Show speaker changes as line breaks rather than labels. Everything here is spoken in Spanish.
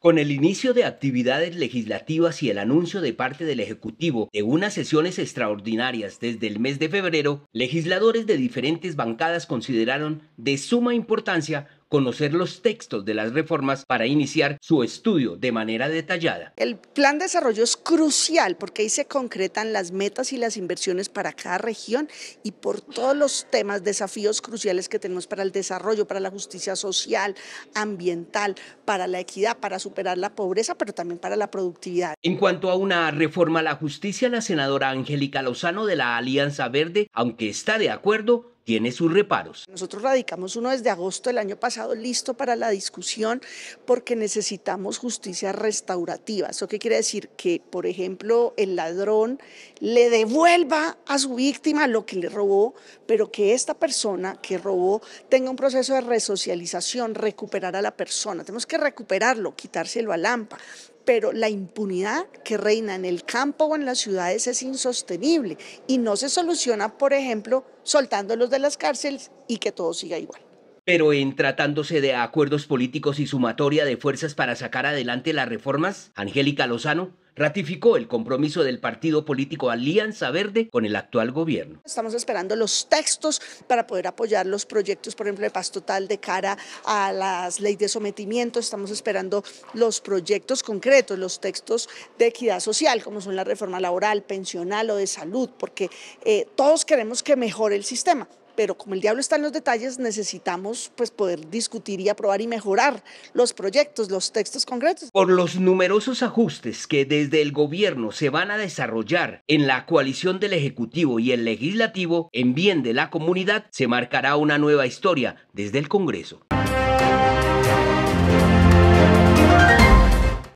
Con el inicio de actividades legislativas y el anuncio de parte del Ejecutivo de unas sesiones extraordinarias desde el mes de febrero, legisladores de diferentes bancadas consideraron de suma importancia conocer los textos de las reformas para iniciar su estudio de manera detallada.
El plan de desarrollo es crucial porque ahí se concretan las metas y las inversiones para cada región y por todos los temas, desafíos cruciales que tenemos para el desarrollo, para la justicia social, ambiental, para la equidad, para superar la pobreza, pero también para la productividad.
En cuanto a una reforma a la justicia, la senadora Angélica Lozano de la Alianza Verde, aunque está de acuerdo, tiene sus reparos.
Nosotros radicamos uno desde agosto del año pasado listo para la discusión porque necesitamos justicia restaurativa. ¿Eso qué quiere decir? Que, por ejemplo, el ladrón le devuelva a su víctima lo que le robó, pero que esta persona que robó tenga un proceso de resocialización, recuperar a la persona. Tenemos que recuperarlo, quitárselo a lampa pero la impunidad que reina en el campo o en las ciudades es insostenible y no se soluciona, por ejemplo, soltándolos de las cárceles y que todo siga igual.
Pero en tratándose de acuerdos políticos y sumatoria de fuerzas para sacar adelante las reformas, Angélica Lozano ratificó el compromiso del partido político Alianza Verde con el actual gobierno.
Estamos esperando los textos para poder apoyar los proyectos, por ejemplo, de paz total de cara a las leyes de sometimiento. Estamos esperando los proyectos concretos, los textos de equidad social, como son la reforma laboral, pensional o de salud, porque eh, todos queremos que mejore el sistema pero como el diablo está en los detalles, necesitamos pues, poder discutir y aprobar y mejorar los proyectos, los textos concretos.
Por los numerosos ajustes que desde el gobierno se van a desarrollar en la coalición del Ejecutivo y el Legislativo, en bien de la comunidad se marcará una nueva historia desde el Congreso.